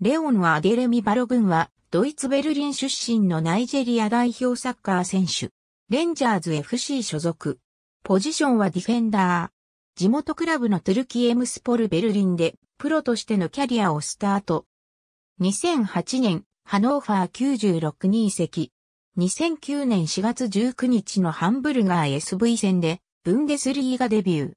レオンはアデレミ・バロ軍は、ドイツ・ベルリン出身のナイジェリア代表サッカー選手。レンジャーズ FC 所属。ポジションはディフェンダー。地元クラブのトゥルキエムスポル・ベルリンで、プロとしてのキャリアをスタート。2008年、ハノーファー96に移籍。2009年4月19日のハンブルガー SV 戦で、ブンデスリーガデビュー。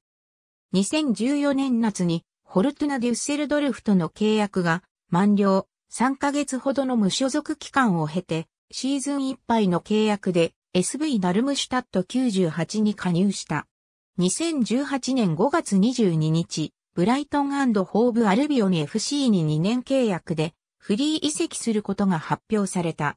2014年夏に、ホルトゥナ・デュッセルドルフとの契約が満了、3ヶ月ほどの無所属期間を経て、シーズンいっぱいの契約で SV ダルムシュタット98に加入した。2018年5月22日、ブライトンホーブ・アルビオン FC に2年契約でフリー移籍することが発表された。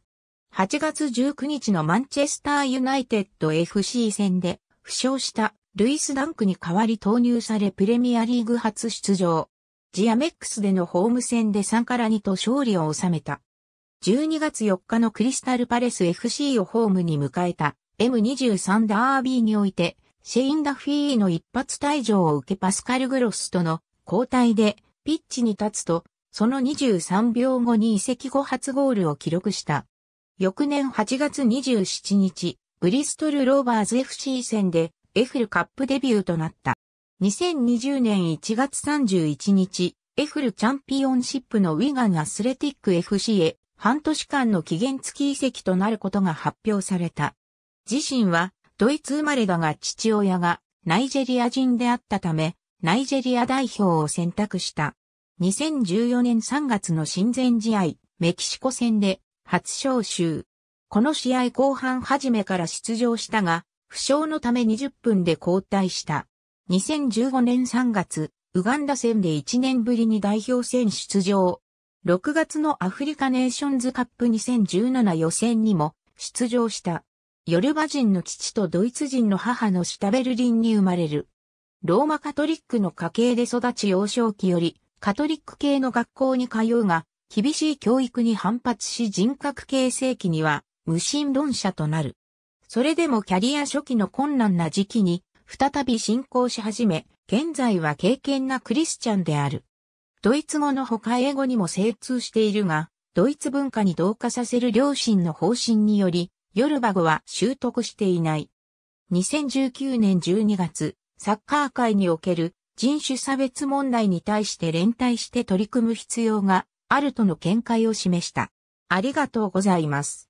8月19日のマンチェスターユナイテッド FC 戦で負傷したルイス・ダンクに代わり投入されプレミアリーグ初出場。ジアメックスでのホーム戦で3から2と勝利を収めた。12月4日のクリスタルパレス FC をホームに迎えた M23 ダービーにおいて、シェイン・ダフィーの一発退場を受けパスカル・グロスとの交代でピッチに立つと、その23秒後に移籍後初ゴールを記録した。翌年8月27日、ブリストル・ローバーズ FC 戦でエフルカップデビューとなった。2020年1月31日、エフルチャンピオンシップのウィガンアスレティック FC へ半年間の期限付き移籍となることが発表された。自身はドイツ生まれだが父親がナイジェリア人であったため、ナイジェリア代表を選択した。2014年3月の親善試合、メキシコ戦で初招集。この試合後半初めから出場したが、負傷のため20分で交代した。2015年3月、ウガンダ戦で1年ぶりに代表戦出場。6月のアフリカネーションズカップ2017予選にも出場した。ヨルバ人の父とドイツ人の母のシタベルリンに生まれる。ローマカトリックの家系で育ち幼少期よりカトリック系の学校に通うが、厳しい教育に反発し人格形成期には無心論者となる。それでもキャリア初期の困難な時期に再び進行し始め、現在は敬虔なクリスチャンである。ドイツ語の他英語にも精通しているが、ドイツ文化に同化させる両親の方針により、ヨルバ語は習得していない。2019年12月、サッカー界における人種差別問題に対して連帯して取り組む必要があるとの見解を示した。ありがとうございます。